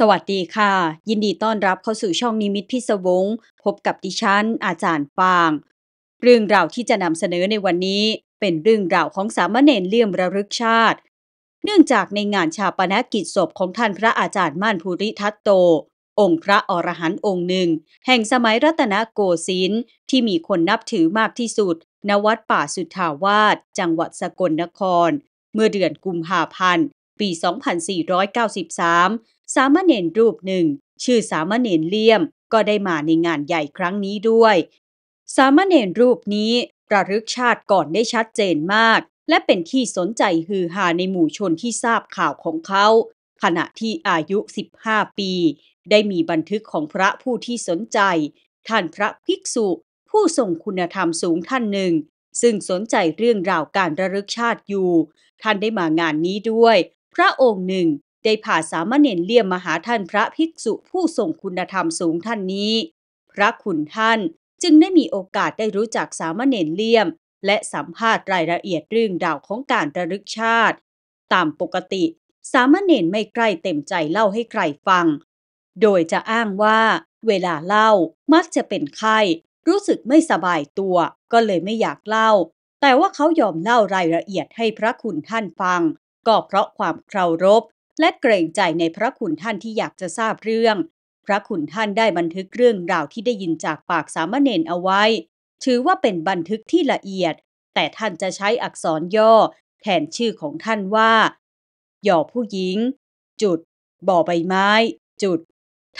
สวัสดีค่ะ ยินดีต้อนรับเข้าสู่ช่องนิมิตพิศวงพบกับดิฉันอาจารย์ฟาง เรื่องราวที่จะนำเสนอในวันนี้เป็นเรื่องราวของสามเณรเลี่ยมระลึกชาติ เนื่องจากในงานชาปนกิจศพของท่านพระอาจารย์ม่านภูริทัตโต องค์พระอรหันต์องค์หนึ่ง แห่งสมัยรัตนโกสินทร์ที่มีคนนับถือมากที่สุดณวัดป่าสุทธาวาสจังหวัดสกลนคร เมื่อเดือนกุมภาพันธ์ปี 2493สามเณรรูปหนึ่งชื่อสามเณรเลี่ยม ก็ได้มาในงานใหญ่ครั้งนี้ด้วยสามเณรรูปนี้ระลึกชาติก่อนได้ชัดเจนมาก และเป็นที่สนใจฮือฮาในหมู่ชนที่ทราบข่าวของเขา ขณะที่อายุ 15 ปี ได้มีบันทึกของพระผู้ที่สนใจ ท่านพระภิกษุ ผู้ทรงคุณธรรมสูงท่านหนึ่ง ซึ่งสนใจเรื่องราวการระลึกชาติอยู่ ท่านได้มางานนี้ด้วย พระองค์หนึ่งได้ผ่าสามเณรเลี่ยมมาหาท่านพระภิกษุผู้ทรงคุณธรรมสูงท่านนี้ พระคุณท่านจึงได้มีโอกาสได้รู้จักสามเณรเลี่ยม และสัมภาษณ์รายละเอียดเรื่องดาวของการระลึกชาติ ตามปกติ สามเณรไม่ใกล้เต็มใจเล่าให้ใครฟัง โดยจะอ้างว่า เวลาเล่ามักจะเป็นไข้รู้สึกไม่สบายตัว ก็เลยไม่อยากเล่า แต่ว่าเขายอมเล่ารายละเอียดให้พระคุณท่านฟัง ก็เพราะความเคารพและเกรงใจในพระคุณท่านที่อยากจะทราบเรื่อง พระคุณท่านได้บันทึกเรื่องราวที่ได้ยินจากปากสามเณรเอาไว้ ถือว่าเป็นบันทึกที่ละเอียด แต่ท่านจะใช้อักษรย่อแทนชื่อของท่านว่าหยอผู้หญิง จุด บ่อใบไม้ จุด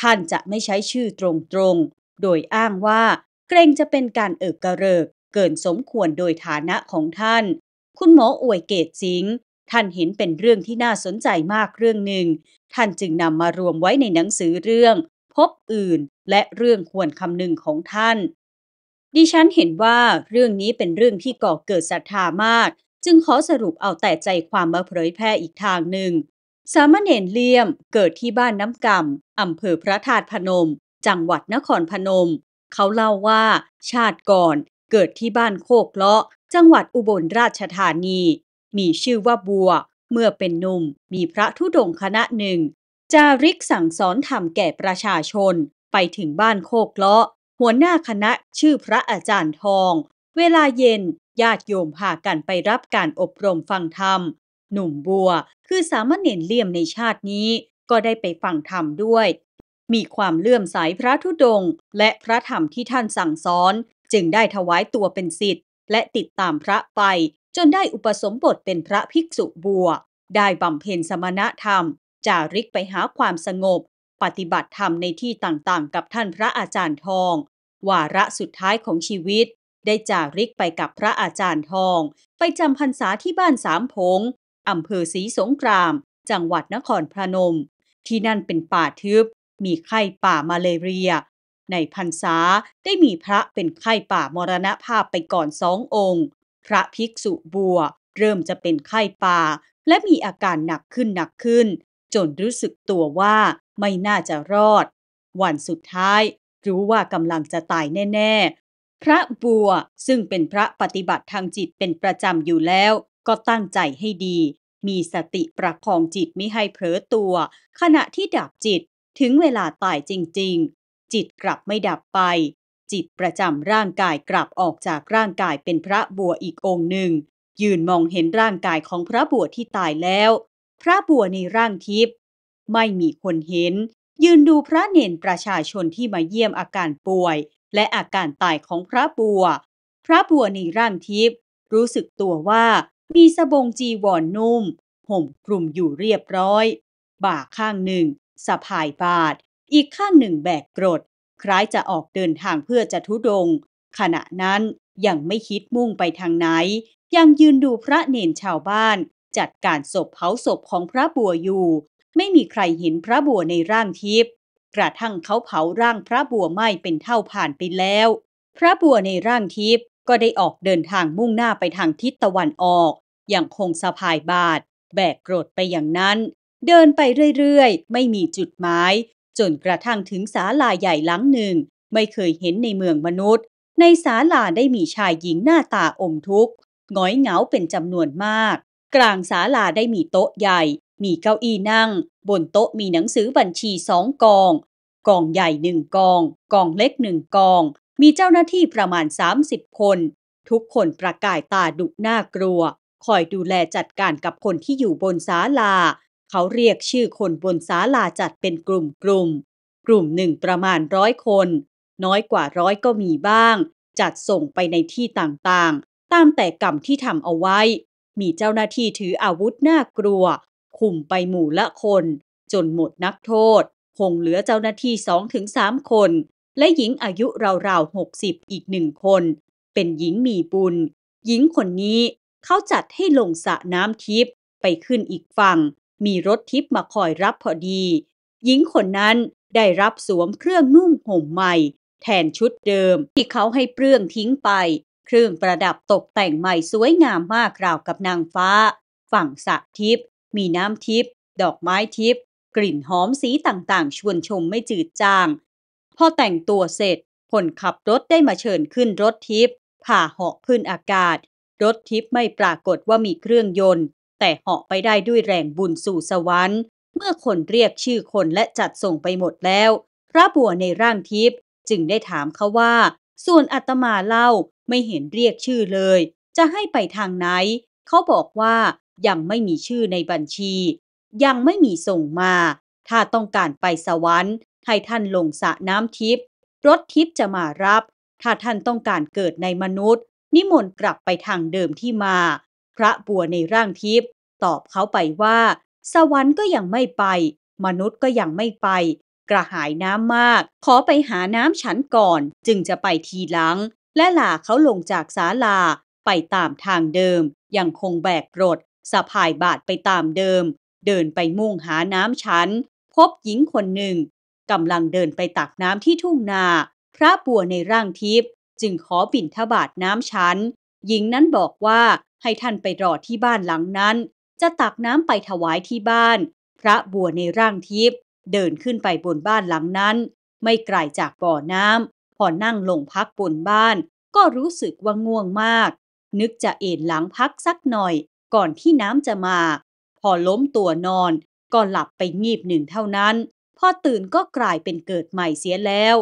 ท่านจะไม่ใช้ชื่อตรง ๆ โดยอ้างว่าเกรงจะเป็นการเอิกกระเริกเกินสมควรโดยฐานะของท่าน คุณหมออวยเกตสิงห์ท่านเห็นเป็นเรื่องที่น่าสนใจมากเรื่องหนึ่ง ท่านจึงนำมารวมไว้ในหนังสือเรื่อง พบอื่นและเรื่องควรคำนึงของท่าน ดิฉันเห็นว่าเรื่องนี้เป็นเรื่องที่ก่อเกิดศรัทธามากจึงขอสรุปเอาแต่ใจความมาเผยแพร่อีกทางหนึ่งสามเณรเลี่ยมเกิดที่บ้านน้ำกำอำเภอพระธาตุพนม จังหวัดนครพนม เขาเล่าว่า ชาติก่อนเกิดที่บ้านโคกเลาะจังหวัดอุบลราชธานีมีชื่อว่าบัว เมื่อเป็นหนุ่มมีพระธุดงคณะหนึ่ง จาริกสั่งสอนธรรมแก่ประชาชน ไปถึงบ้านโคกเลาะหัวหน้าคณะชื่อพระอาจารย์ทอง เวลาเย็นญาติโยมพากันไปรับการอบรมฟังธรรมหนุ่มบัวคือสามเณรเลี่ยมในชาตินี้ ก็ได้ไปฟังธรรมด้วย มีความเลื่อมใสพระธุดงค์และพระธรรมที่ท่านสั่งสอน จึงได้ถวายตัวเป็นสิทธิ์และติดตามพระไปจนได้อุปสมบทเป็นพระภิกษุบัวได้บำเพ็ญสมณธรรม จาริกไปหาความสงบ ปฏิบัติธรรมในที่ต่าง ๆ กับท่านพระอาจารย์ทอง วาระสุดท้ายของชีวิต ได้จาริกไปกับพระอาจารย์ทอง ไปจำพรรษาที่บ้านสามพงอำเภอศรีสงคราม จังหวัดนครพนม ที่นั่นเป็นป่าทึบ มีไข้ป่ามาเลเรีย ในพรรษาได้มีพระเป็นไข้ป่ามรณภาพไปก่อนสององค์พระภิกษุบัวเริ่มจะเป็นไข้ป่า และมีอาการหนักขึ้นหนักขึ้น จนรู้สึกตัวว่าไม่น่าจะรอด วันสุดท้ายรู้ว่ากำลังจะตายแน่ๆ พระบัวซึ่งเป็นพระปฏิบัติทางจิตเป็นประจำอยู่แล้วก็ตั้งใจให้ดี มีสติประคองจิตไม่ให้เผลอตัว ขณะที่ดับจิตถึงเวลาตายจริงๆ จิตกลับไม่ดับไปจิตประจำร่างกายกลับ ออกจากร่างกายเป็นพระบัวอีกองค์หนึ่ง ยืนมองเห็นร่างกายของพระบัวที่ตายแล้ว พระบัวในร่างทิพย์ไม่มีคนเห็น ยืนดูพระเนนประชาชนที่มาเยี่ยมอาการป่วย และอาการตายของพระบัว พระบัวในร่างทิพย์รู้สึกตัวว่ามีสบงจีวรนนุ่ม ห่มกลุ่มอยู่เรียบร้อย บ่าข้างหนึ่งสะพายบาดอีกข้างหนึ่งแบกกรดคล้ายจะออกเดินทางเพื่อจะทุดง ขณะนั้นยังไม่คิดมุ่งไปทางไหน ยังยืนดูพระเนนชาวบ้าน จัดการศพเผาศพของพระบัวอยู่ ไม่มีใครเห็นพระบัวในร่างทิพย์กระทั่งเขาเผาร่างพระบัวไหม่เป็นเท่าผ่านไปแล้ว พระบัวในร่างทิพย์ก็ได้ออกเดินทางมุ่งหน้าไปทางทิศตะวันออกอย่างคงสะพายบาท แบกโกรธไปอย่างนั้น เดินไปเรื่อยๆไม่มีจุดหมายจนกระทั่งถึงศาลาใหญ่หลังหนึ่ง ไม่เคยเห็นในเมืองมนุษย์ ในศาลาได้มีชายหญิงหน้าตาอมทุกข์ง้อยเหงาเป็นจำนวนมาก กลางศาลาได้มีโต๊ะใหญ่ มีเก้าอี้นั่ง บนโต๊ะมีหนังสือบัญชีสองกอง กองใหญ่หนึ่งกอง กองเล็กหนึ่งกอง มีเจ้าหน้าที่ประมาณ 30 คน ทุกคนประกายตาดุน่ากลัว คอยดูแลจัดการกับคนที่อยู่บนศาลาเขาเรียกชื่อคนบนศาลาจัดเป็นกลุ่มกลุ่ม กลุ่มหนึ่งประมาณร้อยคน น้อยกว่าร้อยก็มีบ้าง จัดส่งไปในที่ต่างๆ ตามแต่กรรมที่ทำเอาไว้ มีเจ้าหน้าที่ถืออาวุธน่ากลัวคุมไปหมู่ละคน จนหมดนักโทษ คงเหลือเจ้าหน้าที่สองถึงสามคน และหญิงอายุราวๆหกสิบอีกหนึ่งคน เป็นหญิงมีบุญ หญิงคนนี้เขาจัดให้ลงสระน้ำทิพย์ไปขึ้นอีกฝั่งมีรถทิพ์มาคอยรับพอดี หญิงคนนั้นได้รับสวมเครื่องนุ่งห่มใหม่แทนชุดเดิม ที่เขาให้เปลื้องทิ้งไป เครื่องประดับตกแต่งใหม่สวยงามมากราวกับนางฟ้า ฝั่งสระทิพมีน้ำทิพดอกไม้ทิพกลิ่นหอมสีต่างๆ ชวนชมไม่จืดจาง พอแต่งตัวเสร็จคนขับรถได้มาเชิญขึ้นรถทิพผ่าเหาะขึ้นอากาศ รถทิพไม่ปรากฏว่ามีเครื่องยนต์แต่เหาะไปได้ด้วยแรงบุญสู่สวรรค์ เมื่อคนเรียกชื่อคนและจัดส่งไปหมดแล้วพระบัวในร่างทิพย์จึงได้ถามเขาว่า ส่วนอัตมาเล่าไม่เห็นเรียกชื่อเลย จะให้ไปทางไหน เขาบอกว่ายังไม่มีชื่อในบัญชี ยังไม่มีส่งมาถ้าต้องการไปสวรรค์ให้ท่านลงสระน้ำทิพย์รถทิพย์จะมารับ ถ้าท่านต้องการเกิดในมนุษย์ นิมนต์กลับไปทางเดิมที่มาพระบัวในร่างทิพย์ตอบเขาไปว่า สวรรค์ก็ยังไม่ไป มนุษย์ก็ยังไม่ไป กระหายน้ำมาก ขอไปหาน้ำฉันก่อน จึงจะไปทีหลัง และหลาเขาลงจากศาลา ไปตามทางเดิม ยังคงแบกรถสะพายบาดไปตามเดิม เดินไปมุ่งหาน้ำฉันพบหญิงคนหนึ่งกำลังเดินไปตักน้ำที่ทุ่งนา พระบัวในร่างทิพย์จึงขอบินทบาทน้ำฉันหญิง นั้นบอกว่าให้ท่านไปรอที่บ้านหลังนั้น จะตักน้ำไปถวายที่บ้าน พระบัวในร่างทิพย์เดินขึ้นไปบนบ้านหลังนั้น ไม่ไกลจากบ่อน้ำพอนั่งลงพักบนบ้าน ก็รู้สึกว่าง่วงมาก นึกจะเอนหลังพักสักหน่อย ก่อนที่น้ำจะมา พอล้มตัวนอนก็หลับไปงีบหนึ่งเท่านั้นพอตื่นก็กลายเป็นเกิดใหม่เสียแล้ว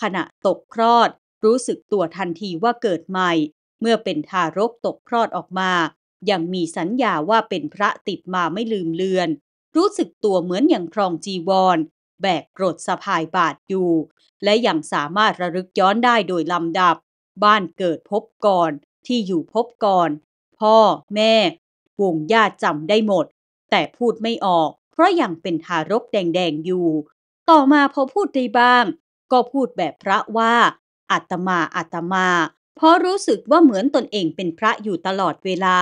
ขณะตกคลอดรู้สึกตัวทันทีว่าเกิดใหม่เมื่อเป็นทารกตกคลอดออกมา ยังมีสัญญาว่าเป็นพระติดมาไม่ลืมเลือน รู้สึกตัวเหมือนอย่างครองจีวร แบกกรดสะพายบาดอยู่ และยังสามารถระลึกย้อนได้โดยลำดับ บ้านเกิดพบก่อนที่อยู่พบก่อน พ่อแม่วงญาติจำได้หมด แต่พูดไม่ออก เพราะยังเป็นทารกแดงๆอยู่ ต่อมาพอพูดได้บ้าง ก็พูดแบบพระว่าอัตมาอัตมาเพราะรู้สึกว่าเหมือนตนเองเป็นพระอยู่ตลอดเวลา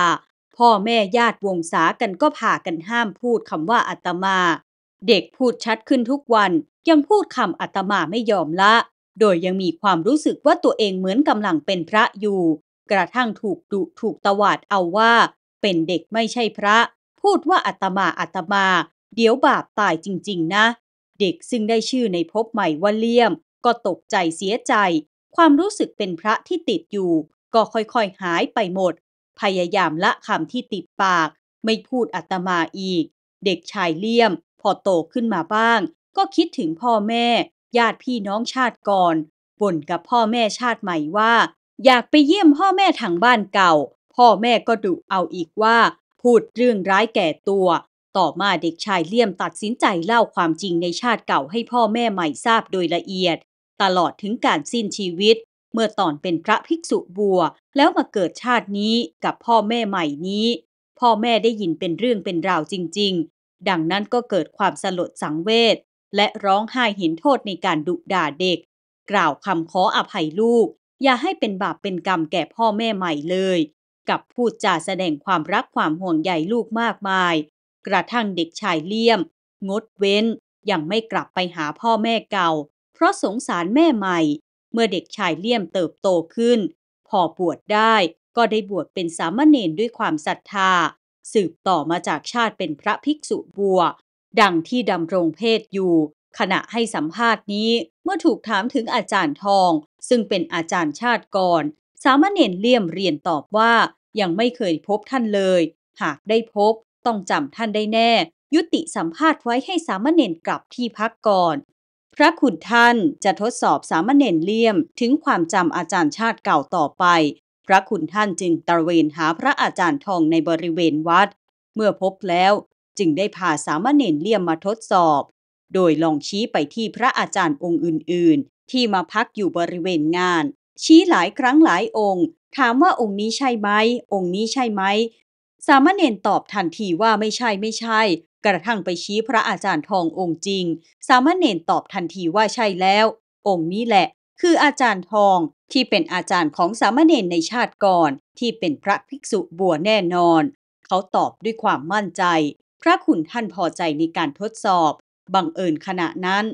พ่อแม่ญาติวงศากันก็พากันห้ามพูดคำว่าอาตมา เด็กพูดชัดขึ้นทุกวันยังพูดคำอาตมาไม่ยอมละ โดยยังมีความรู้สึกว่าตัวเองเหมือนกำลังเป็นพระอยู่ กระทั่งถูกดุถูกตวาดเอาว่า เป็นเด็กไม่ใช่พระ พูดว่าอาตมา อาตมา เดี๋ยวบาปตายจริง ๆนะ เด็กซึ่งได้ชื่อในภพใหม่ว่าเลี่ยม ก็ตกใจเสียใจความรู้สึกเป็นพระที่ติดอยู่ ก็ค่อยๆหายไปหมด พยายามละคำที่ติดปาก ไม่พูดอัตมาอีก เด็กชายเลี่ยม พอโตขึ้นมาบ้าง ก็คิดถึงพ่อแม่ ญาติพี่น้องชาติก่อน บ่นกับพ่อแม่ชาติใหม่ว่า อยากไปเยี่ยมพ่อแม่ทางบ้านเก่า พ่อแม่ก็ดุเอาอีกว่า พูดเรื่องร้ายแก่ตัว ต่อมาเด็กชายเลี่ยมตัดสินใจเล่าความจริงในชาติเก่าให้พ่อแม่ใหม่ทราบโดยละเอียดตลอดถึงการสิ้นชีวิตเมื่อตอนเป็นพระภิกษุบัวแล้วมาเกิดชาตินี้กับพ่อแม่ใหม่นี้ พ่อแม่ได้ยินเป็นเรื่องเป็นราวจริง ๆ ดังนั้นก็เกิดความสลดสังเวชและร้องไห้เห็นโทษในการดุด่าเด็ก กล่าวคำขออภัยลูก อย่าให้เป็นบาปเป็นกรรมแก่พ่อแม่ใหม่เลยกับพูดจาแสดงความรักความห่วงใยลูกมากมาย กระทั่งเด็กชายเลี่ยม งดเว้นยังไม่กลับไปหาพ่อแม่เก่าเพราะสงสารแม่ใหม่ เมื่อเด็กชายเลี่ยมเติบโตขึ้น พอบวชได้ ก็ได้บวชเป็นสามเณรด้วยความศรัทธา สืบต่อมาจากชาติเป็นพระภิกษุบัว ดังที่ดำรงเพศอยู่ ขณะให้สัมภาษณ์นี้ เมื่อถูกถามถึงอาจารย์ทอง ซึ่งเป็นอาจารย์ชาติก่อน สามเณรเลี่ยมเรียนตอบว่ายังไม่เคยพบท่านเลย หากได้พบต้องจำท่านได้แน่ ยุติสัมภาษณ์ไว้ให้สามเณรกลับที่พักก่อนพระขุนท่านจะทดสอบสามเณรเลี่ยมถึงความจำอาจารย์ชาติเก่าต่อไป พระขุนท่านจึงตระเวนหาพระอาจารย์ทองในบริเวณวัด เมื่อพบแล้วจึงได้พาสามเณรเลี่ยมมาทดสอบ โดยลองชี้ไปที่พระอาจารย์องค์อื่นๆ ที่มาพักอยู่บริเวณงาน ชี้หลายครั้งหลายองค์ ถามว่าองค์นี้ใช่ไหมองค์นี้ใช่ไหมสามเณรตอบทันทีว่าไม่ใช่ไม่ใช่กระทั่งไปชี้พระอาจารย์ทององค์จริง สามเณรตอบทันทีว่าใช่แล้ว องค์นี้แหละ คืออาจารย์ทองที่เป็นอาจารย์ของสามเณรในชาติก่อนที่เป็นพระภิกษุบัวแน่นอน เขาตอบด้วยความมั่นใจ พระขุนท่านพอใจในการทดสอบบังเอิญขณะนั้น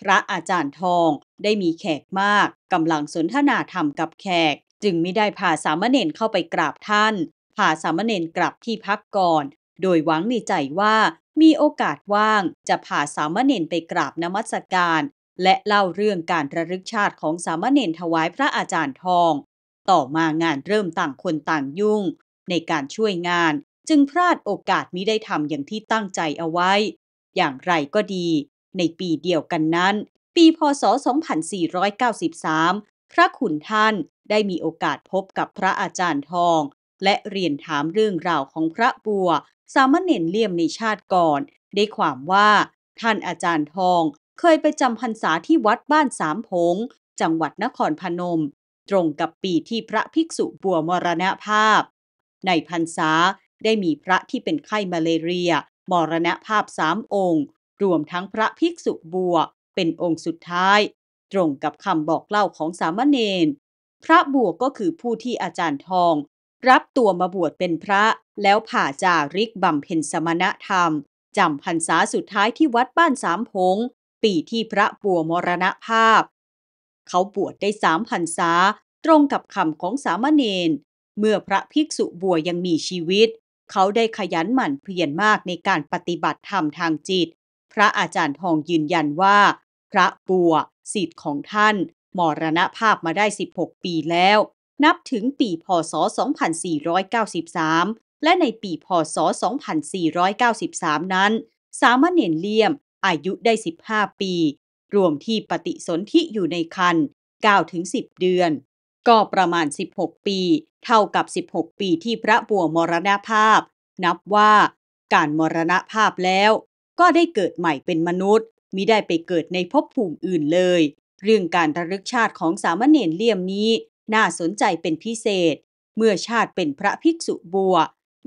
พระอาจารย์ทองได้มีแขกมากกำลังสนทนาธรรมกับแขก จึงไม่ได้พาสามเณรเข้าไปกราบท่านพาสามเณรกลับที่พักก่อนโดยหวังในใจว่ามีโอกาสว่างจะพาสามเณรไปกราบนมัสการ และเล่าเรื่องการระลึกชาติของสามเณรถวายพระอาจารย์ทอง ต่อมางานเริ่มต่างคนต่างยุ่ง ในการช่วยงานจึงพลาดโอกาสมิได้ทำอย่างที่ตั้งใจเอาไว้ อย่างไรก็ดี ในปีเดียวกันนั้น ปีพศ 2493 พระขุนท่านได้มีโอกาสพบกับพระอาจารย์ทอง และเรียนถามเรื่องราวของพระบัวสามเณรเลี่ยมในชาติก่อน ได้ความว่าท่านอาจารย์ทองเคยไปจำพรรษาที่วัดบ้านสามพงจังหวัดนครพนมตรงกับปีที่พระภิกษุบัวมรณภาพ ในพรรษาได้มีพระที่เป็นไข้มาเลเรียมรณภาพสามองค์ รวมทั้งพระภิกษุบัวเป็นองค์สุดท้าย ตรงกับคำบอกเล่าของสามเณรพระบัวก็คือผู้ที่อาจารย์ทอง รับตัวมาบวชเป็นพระแล้วผ่าจาริกบำเพ็ญสมณธรรมจำพรรษาสุดท้ายที่วัดบ้านสามพงปีที่พระบัวมรณภาพ เขาบวชได้สามพรรษา ตรงกับคำของสามเณรเมื่อพระภิกษุบัวยังมีชีวิต เขาได้ขยันหมั่นเพียรมากในการปฏิบัติธรรมทางจิต พระอาจารย์ทองยืนยันว่า พระบัวสิทธิ์ของท่านมรณภาพมาได้ 16 ปีแล้ว นับถึงปีพศ 2493และในปีพศ 2493 นั้น สามเณรเลี่ยมอายุได้ 15 ปี รวมที่ปฏิสนธิอยู่ในคัน9ถึง10 เดือน ก็ประมาณ 16 ปี เท่ากับ 16 ปีที่พระบัวมรณภาพ นับว่าการมรณภาพแล้ว ก็ได้เกิดใหม่เป็นมนุษย์ มิได้ไปเกิดในภพภูมิอื่นเลย เรื่องการระลึกชาติของสามเณรเลี่ยมนี้ น่าสนใจเป็นพิเศษ เมื่อชาติเป็นพระภิกษุบัว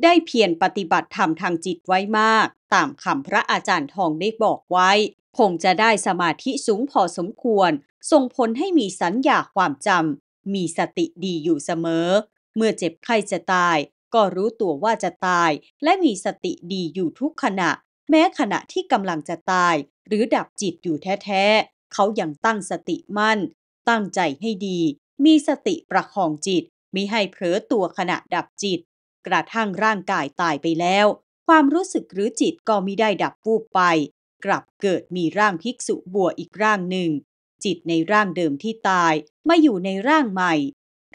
ได้เพียรปฏิบัติธรรมทางจิตไว้มาก ตามคำพระอาจารย์ทองได้บอกไว้ คงจะได้สมาธิสูงพอสมควรส่งผลให้มีสัญญาความจำมีสติดีอยู่เสมอ เมื่อเจ็บไข้จะตาย ก็รู้ตัวว่าจะตาย และมีสติดีอยู่ทุกขณะ แม้ขณะที่กำลังจะตาย หรือดับจิตอยู่แท้ๆเขายังตั้งสติมั่น ตั้งใจให้ดี มีสติประคองจิตมิให้เผลอตัวขณะดับจิตกระทั่งร่างกายตายไปแล้ว ความรู้สึกหรือจิตก็มิได้ดับวูบไป กลับเกิดมีร่างภิกษุบัวอีกร่างหนึ่ง จิตในร่างเดิมที่ตายมาอยู่ในร่างใหม่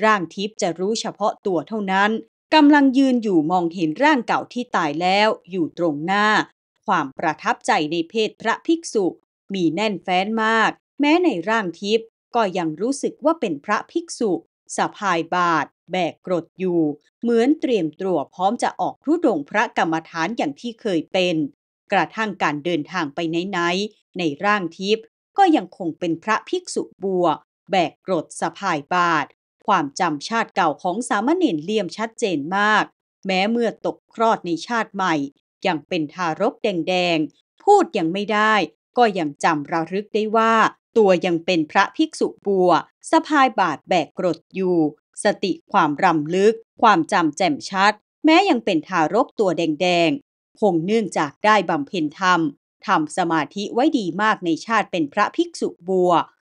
ร่างทิพย์จะรู้เฉพาะตัวเท่านั้นกำลังยืนอยู่มองเห็นร่างเก่าที่ตายแล้วอยู่ตรงหน้า ความประทับใจในเพศพระภิกษุ มีแน่นแฟ้นมาก แม้ในร่างทิพย์ก็ยังรู้สึกว่าเป็นพระภิกษุสะพายบาทแบกกรดอยู่ เหมือนเตรียมตัวพร้อมจะออกทุดงพระกรรมฐานอย่างที่เคยเป็น กระทั่งการเดินทางไปไหนๆ ในร่างทิพย์ก็ยังคงเป็นพระภิกษุบัว แบกกรดสะพายบาท ความจำชาติเก่าของสามเณรเลี่ยมชัดเจนมาก แม้เมื่อตกคลอดในชาติใหม่ ยังเป็นทารกแดงๆ พูดยังไม่ได้ ก็ยังจำระลึกได้ว่า ตัวยังเป็นพระภิกษุบัวสะพายบาทแบกกรดอยู่สติความรำลึกความจำแจ่มชัด แม้ยังเป็นทารกตัวแดงๆ คงเนื่องจากได้บำเพ็ญธรรมทำสมาธิไว้ดีมากในชาติเป็นพระภิกษุบัว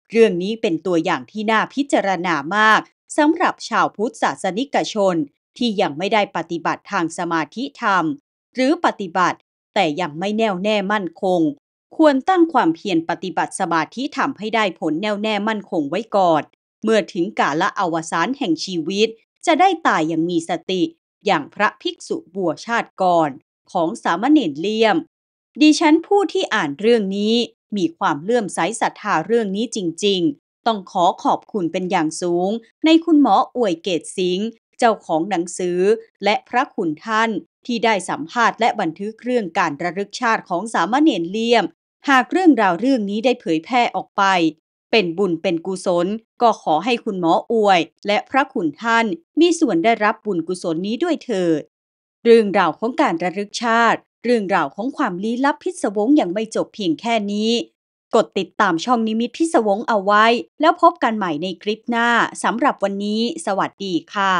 เรื่องนี้เป็นตัวอย่างที่น่าพิจารณามาก สำหรับชาวพุทธศาสนิกชนที่ยังไม่ได้ปฏิบัติทางสมาธิธรรมหรือปฏิบัติแต่ยังไม่แน่วแน่มั่นคง ควรตั้งความเพียรปฏิบัติสมาธิธรรมให้ได้ผลแน่วแน่มั่นคงไว้ก่อนเมื่อถึงกาละอวสานแห่งชีวิตจะได้ตายอย่างมีสติอย่างพระภิกษุบัวชาติก่อน ของสามเณรเลี่ยม ดิฉันผู้ที่อ่านเรื่องนี้มีความเลื่อมใสศรัทธาเรื่องนี้จริงๆ ต้องขอขอบคุณเป็นอย่างสูง ในคุณหมออวยเกตสิงห์เจ้าของหนังสือและพระคุณท่าน ที่ได้สัมภาษณ์และบันทึกเรื่องการระลึกชาติของสามเณรเลี่ยม หากเรื่องราวเรื่องนี้ได้เผยแพร่ออกไปเป็นบุญเป็นกุศลก็ขอให้คุณหมออวย และพระคุณท่านมีส่วนได้รับบุญกุศลนี้ด้วยเถิดเรื่องราวของการระลึกชาติ เรื่องราวของความลี้ลับพิศวงอย่างไม่จบเพียงแค่นี้ กดติดตามช่องนิมิตพิศวงเอาไว้ แล้วพบกันใหม่ในคลิปหน้าสำหรับวันนี้ สวัสดีค่ะ